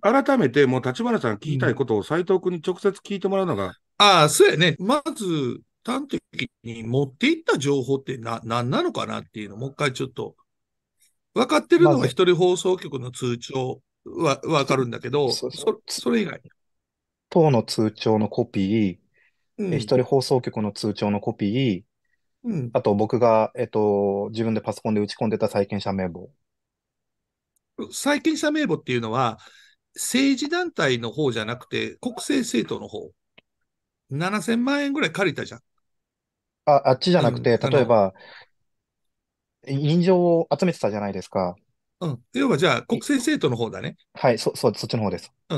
改めて、もう立花さん聞きたいことを斎藤君に直接聞いてもらうのが。ああ、そうやね。まず、端的に持っていった情報ってな、何なのかなっていうのを、もう一回ちょっと。分かってるのは一人放送局の通帳は分かるんだけど、そそれ以外。党の通帳のコピー、うん、一人放送局の通帳のコピー、うん、あと僕が、えっと、自分でパソコンで打ち込んでた債権者名簿。債権者名簿っていうのは、政治団体の方じゃなくて、国政政党の方、7000万円ぐらい借りたじゃん。あ、あっちじゃなくて、うん例えば、人情を集めてたじゃないですか。うん。要はじゃあ、国政政党の方だね。はい、そ、そ、そっちの方です。う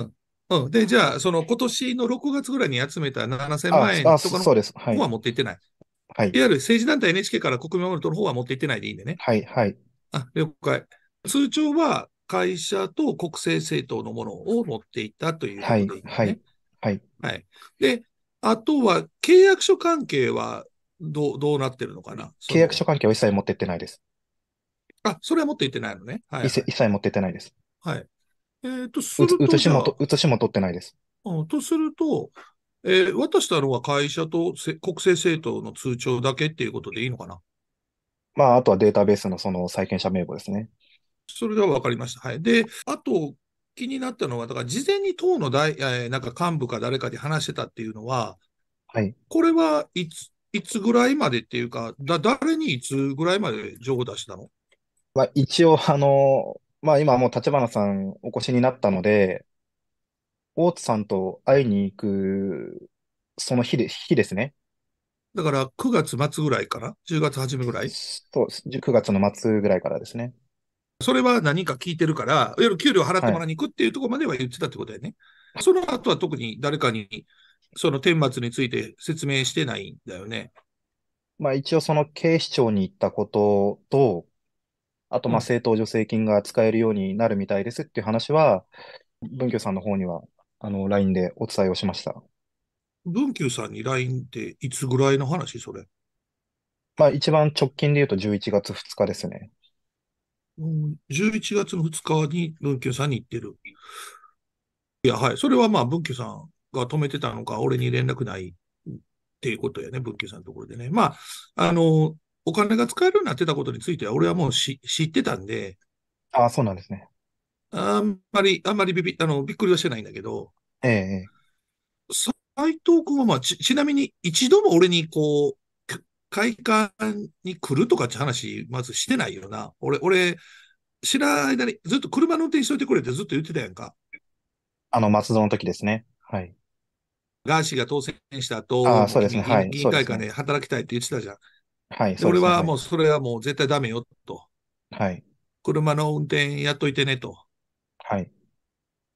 ん。で、じゃあ、その今年の6月ぐらいに集めた7000万円あ、とかそのうです。は方い。は持っていってない。はいい。わゆる政治団体 NHK から国民を守る党の方は持っていってないでいいんでね。はい。はい。あ、了解。通帳は会社と国政政党のものを持っていたというとね。はい。はい。はい。で、あとは契約書関係はどう、どうなってるのかな契約書関係は一切持ってってないです。あ、それは持っていってないのね。はい、はい、一切持ってってないです。はい。えっ、ー、と、すると。写しも、撮しも取ってないです。うん、とすると、えー、渡したのは会社と国政政党の通帳だけっていうことでいいのかなまあ、あとはデータベースのその債権者名簿ですね。それでは分かりました。はい。で、あと、気になったのは、だから事前に党の大、えなんか幹部か誰かで話してたっていうのは、はい、これはいつ、いつぐらいまでっていうか、だ、誰にいつぐらいまで情報出したのまあ、一応、あの、まあ、今もう立花さんお越しになったので、大津さんと会いに行く、その日で、日ですね。だから、9月末ぐらいから ?10 月初めぐらいそう、9月の末ぐらいからですね。それは何か聞いてるから、いわゆる給料払ってもらいに行くっていうところまでは言ってたってことだよね。はい、その後は特に誰かに、その顛末について説明してないんだよね。まあ一応その警視庁に行ったことと、あとまあ政党助成金が使えるようになるみたいですっていう話は、文久さんの方には、あの、LINE でお伝えをしました。文久さんに LINE っていつぐらいの話それ。まあ一番直近で言うと11月2日ですね。11月の2日に文久さんに行ってる。いや、はい。それはまあ、文久さんが止めてたのか、俺に連絡ないっていうことやね、文久さんのところでね。まあ、あの、お金が使えるようになってたことについては、俺はもう知ってたんで。ああ、そうなんですね。あんまり、あんまりびびあのびっくりはしてないんだけど。ええ。斎藤君は、まあち、ちなみに一度も俺にこう、会館に来るとかって話、まずしてないよな。俺、俺、知らない間にずっと車の運転しといてくれってずっと言ってたやんか。あの、松戸の時ですね。はい。ガーシーが当選した後、あそうですね、はい、議会館で働きたいって言ってたじゃん。はい、そうですね。俺はもう、それはもう絶対ダメよ、と。はい。車の運転やっといてね、と。はい。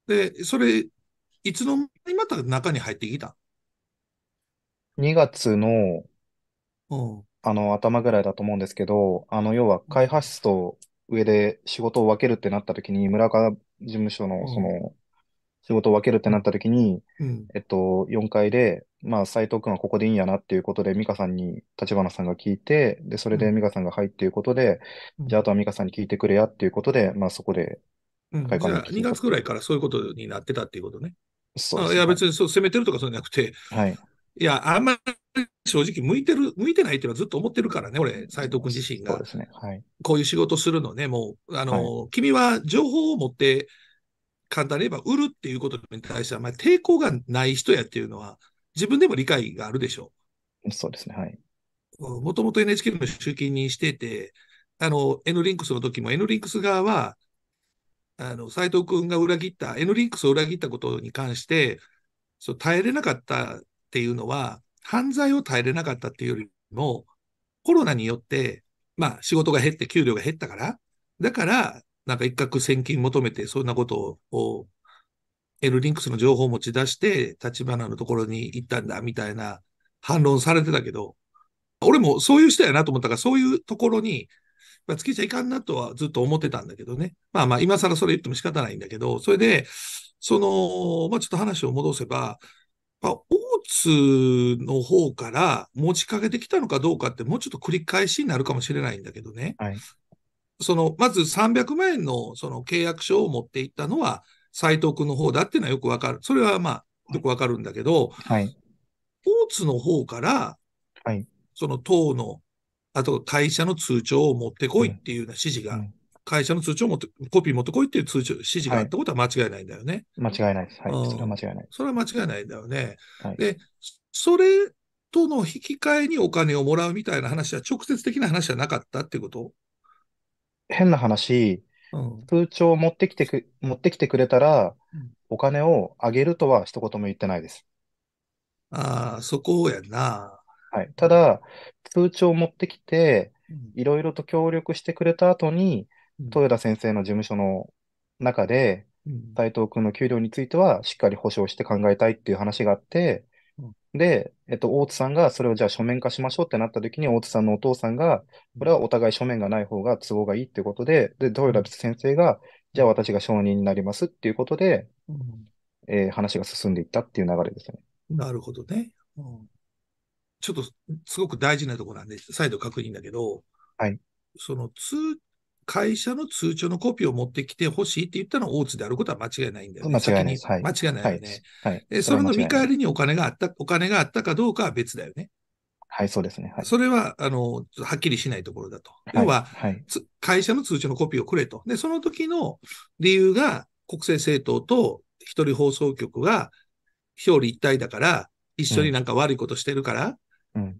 で、それ、いつの間にまた中に入ってきた ?2 月のあの、頭ぐらいだと思うんですけど、あの、要は開発室と上で仕事を分けるってなった時に、村川事務所のその、仕事を分けるってなった時に、えっと、4階で、まあ、斎藤君はここでいいんやなっていうことで、美香さんに、立花さんが聞いて、で、それで美香さんが入っていうことで、じゃあ、あとは美香さんに聞いてくれやっていうことで、まあ、そこで、うん開じゃあ、2月ぐらいからそういうことになってたっていうことね。そうあいや、別にそう攻めてるとかそうじゃなくて、はい。いや、あんまり正直向いてる、向いてないっていうのはずっと思ってるからね、俺、斎藤君自身が。そうですね。はい。こういう仕事するのね、もう、あの、はい、君は情報を持って、簡単に言えば売るっていうことに対しては、まあ、抵抗がない人やっていうのは、自分でも理解があるでしょう。そうですね、はい。もともと NHK の集金にしてて、あの、N リンクスの時も N リンクス側は、あの、斎藤君が裏切った、N リンクスを裏切ったことに関して、そう耐えれなかったっていうのは、犯罪を耐えれなかったっていうよりも、コロナによって、まあ仕事が減って給料が減ったから、だから、なんか一攫千金求めて、そんなことを、エルリンクスの情報を持ち出して、立花のところに行ったんだ、みたいな反論されてたけど、俺もそういう人やなと思ったから、そういうところに、まあ、つけちゃいかんなとはずっと思ってたんだけどね。まあまあ、今更それ言っても仕方ないんだけど、それで、その、まあちょっと話を戻せば、まあ、大津の方から持ちかけてきたのかどうかって、もうちょっと繰り返しになるかもしれないんだけどね。はい、その、まず300万円のその契約書を持っていったのは、斎藤君の方だっていうのはよくわかる。それはまあ、よくわかるんだけど、はい、大津の方から、はい、その党の、あと会社の通帳を持ってこいっていうような指示が会社の通知を持って、コピー持ってこいっていう通知、指示があったことは間違いないんだよね。はい、間違いないです。はい、うん。それは間違いない。それは間違いないんだよね。はい、で、それとの引き換えにお金をもらうみたいな話は直接的な話じゃなかったってこと変な話、通帳を持ってきてく、持ってきてくれたら、お金をあげるとは一言も言ってないです。ああ、そこやな。はい。ただ、通帳を持ってきて、いろいろと協力してくれた後に、豊田先生の事務所の中で、斉藤君の給料についてはしっかり保証して考えたいっていう話があって、で、えっと、大津さんがそれをじゃあ書面化しましょうってなった時に、大津さんのお父さんが、これはお互い書面がない方が都合がいいっていうことで、で、豊田先生が、じゃあ私が承認になりますっていうことで、うん、えー、話が進んでいったっていう流れですね。なるほどね。うん、ちょっと、すごく大事なところなんで、再度確認だけど、はい。その通会社の通帳のコピーを持ってきてほしいって言ったのは大津であることは間違いないんだよね。間違いないはい、間違いないよね、はいはい、それの見返りにお金があった、お金があったかどうかは別だよね。はい、そうですね。はい、それは、あの、はっきりしないところだと。要は、会社の通帳のコピーをくれと。で、その時の理由が、国政政党と一人放送局が表裏一体だから、一緒になんか悪いことしてるから、うん、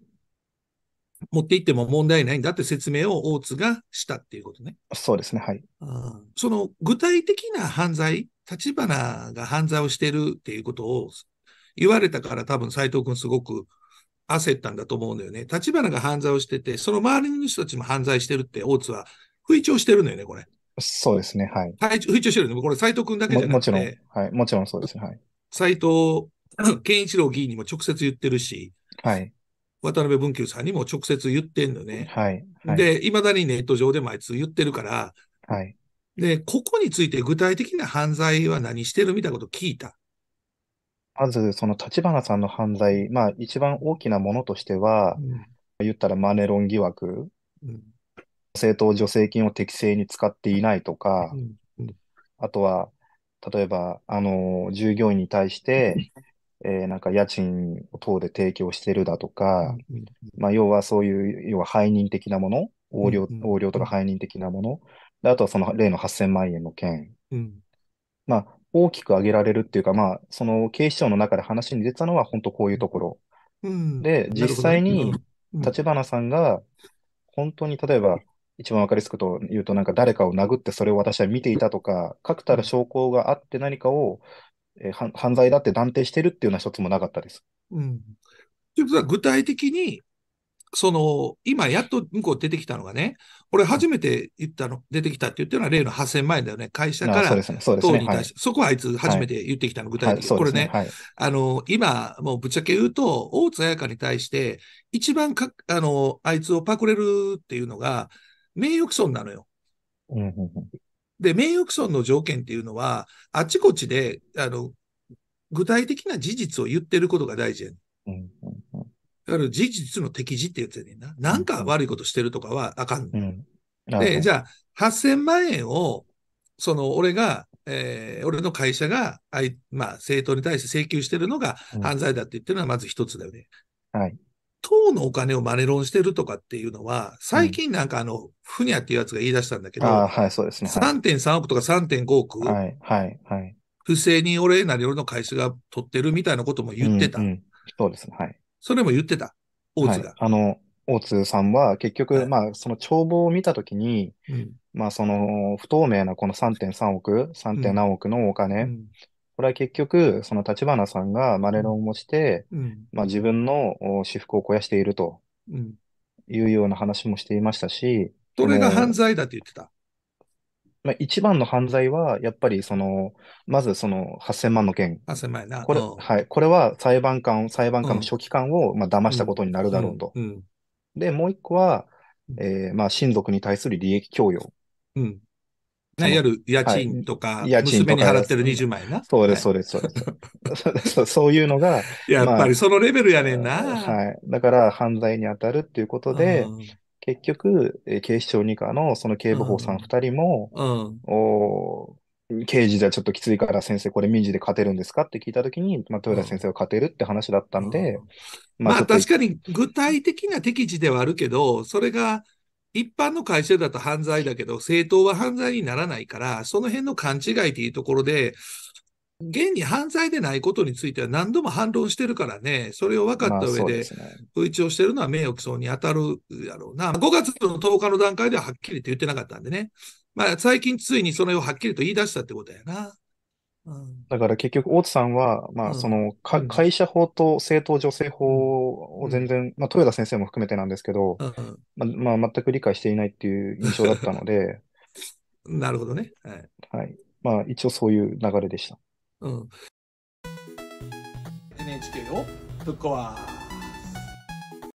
持っていっても問題ないんだって説明を大津がしたっていうことね。そうですね、はい。うん、その具体的な犯罪、立花が犯罪をしてるっていうことを言われたから多分斎藤君すごく焦ったんだと思うんだよね。立花が犯罪をしてて、その周りの人たちも犯罪してるって大津は不意調してるのよね、これ。そうですね、はい。はい、不意調してるの、ね、これ斎藤君だけじゃなくても。もちろん、はい、もちろんそうですね、はい。斎藤健一郎議員にも直接言ってるし、はい。渡辺文久さんにも直接言ってんのね。はい。はい、で、いまだにネット上でもあいつ言ってるから、はい。で、ここについて具体的な犯罪は何してるみたいなこと聞いた。まず、その立花さんの犯罪、まあ、一番大きなものとしては、うん、言ったらマネロン疑惑、うん、政党助成金を適正に使っていないとか、うん、あとは、例えば、あの、従業員に対して、えー、なんか家賃を等で提供してるだとか、うんうんうん、まあ、要はそういう、要は背任的なもの、横領,、横領とか背任的なもの、であとはその例の8000万円の件、うん、まあ、大きく挙げられるっていうか、まあ、その警視庁の中で話に出たのは、本当こういうところ。うん、で、実際に、立花さんが、本当に例えば、一番わかりやすくと言うと、なんか誰かを殴ってそれを私は見ていたとか、確たる証拠があって何かをえー、犯罪だって断定してるっていうのは一つもなかったです。うん。ということは、具体的に、その、今、やっと向こう出てきたのがね、これ初めて言ったの、出てきたって言ってのは例の8000万円だよね。会社から、党に対して、そ、そこはあいつ初めて言ってきたの、はい、具体的に、はい。これね、はい、あの、今、もうぶっちゃけ言うと、大津彩香に対して、一番か、あの、あいつをパクれるっていうのが、名誉毀損なのよ。うんうんうん、で、名誉毀損の条件っていうのは、あちこちで、あの、具体的な事実を言ってることが大事やね、うん。だから事実の適時ってやつやねんな。なんか悪いことしてるとかはあかん、ねうん、で、じゃあ、8000万円を、その、俺が、えー、俺の会社が、あまあ、政党に対して請求してるのが犯罪だって言ってるのはまず一つだよね。うん、はい。党のお金をマネロンしてるとかっていうのは、最近なんかあの、ふにゃっていうやつが言い出したんだけど、はい、そうですね。3.3億とか3.5億、はい、はい、はい。不正に俺なり俺の会社が取ってるみたいなことも言ってた。うんそうですね、はい。それも言ってた、大津が。あの、大津さんは結局、まあ、その帳簿を見たときに、うん、まあ、その不透明なこの3.3億、3. 点何億のお金これは結局、その立花さんがマネロンをして、うん、まあ、自分の私服を肥やしているというような話もしていましたし、どれが犯罪だって言ってたまあ、一番の犯罪は、やっぱりその、まずその8000万の件。8000万な。これ、ん、はい。これは裁判官、裁判官の書記官を、まあ、騙したことになるだろうと。うんうん、で、もう一個は、えー、まあ、親族に対する利益供与。うん。ね、る家賃とか、はい、娘に払ってる20万円な。そうです、そうです、そうです。そういうのが。やっぱりそのレベルやねんな。まあ、はい。だから犯罪に当たるっていうことで、うん、結局、警視庁二課のその警部補さん2人も、うん、お刑事ではちょっときついから先生、これ民事で勝てるんですかって聞いたときに、まあ、豊田先生は勝てるって話だったんで。うん、まあ、まあ、確かに具体的な適時ではあるけど、それが一般の会社だと犯罪だけど、政党は犯罪にならないから、その辺の勘違いというところで、現に犯罪でないことについては何度も反論してるからね、それを分かった上で、不一致をしてるのは名誉毀損に当たるやろうな。5月の10日の段階でははっきりと言ってなかったんでね。まあ、最近ついにそれをはっきりと言い出したってことやな。だから結局、大津さんは、まあ、その、会社法と政党助成法を全然、まあ、豊田先生も含めてなんですけど、まあ、まあ、全く理解していないっていう印象だったので、なるほどね。はい。はい。まあ、一応そういう流れでした。うん。NHK をぶっ壊